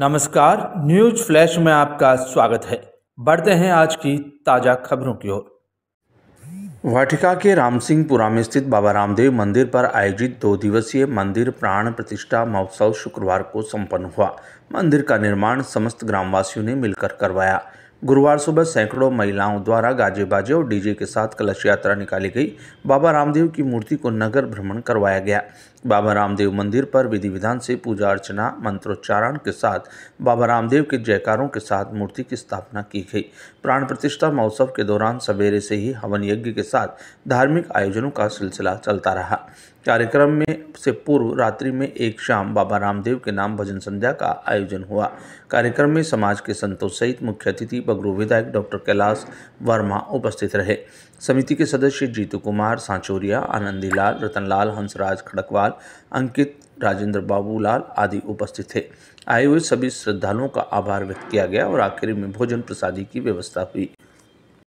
नमस्कार news flash में आपका स्वागत है बढ़ते हैं आज की ताज़ा खबरों की ओर वाटिका के राम सिंहपुरा में स्थित बाबा रामदेव मंदिर पर आयोजित दो दिवसीय मंदिर प्राण प्रतिष्ठा महोत्सव शुक्रवार को संपन्न हुआ मंदिर का निर्माण समस्त ग्रामवासियों ने मिलकर करवाया गुरुवार सुबह सैकड़ों महिलाओं द्वारा गाजे बाजे और डीजे के साथ कलश यात्रा निकाली गई बाबा रामदेव की मूर्ति को नगर भ्रमण करवाया गया बाबा रामदेव मंदिर पर विधि विधान से पूजा अर्चना मंत्रोच्चारण के साथ बाबा रामदेव के जयकारों के साथ मूर्ति की स्थापना की गई प्राण प्रतिष्ठा महोत्सव के दौरान सवेरे से ही हवन यज्ञ के साथ धार्मिक आयोजनों का सिलसिला चलता रहा कार्यक्रम में से पूर्व रात्रि में एक शाम बाबा रामदेव के नाम भजन संध्या का आयोजन हुआ कार्यक्रम में समाज के संतों सहित मुख्य अतिथि बगरू विधायक डॉक्टर कैलाश वर्मा उपस्थित रहे समिति के सदस्य जीतू कुमार सांचोरिया आनंदी लाल रतनलाल हंसराज खड़कवाल अंकित राजेंद्र बाबूलाल आदि उपस्थित थे आए हुए सभी श्रद्धालुओं का आभार व्यक्त किया गया और आखिर में भोजन प्रसादी की व्यवस्था हुई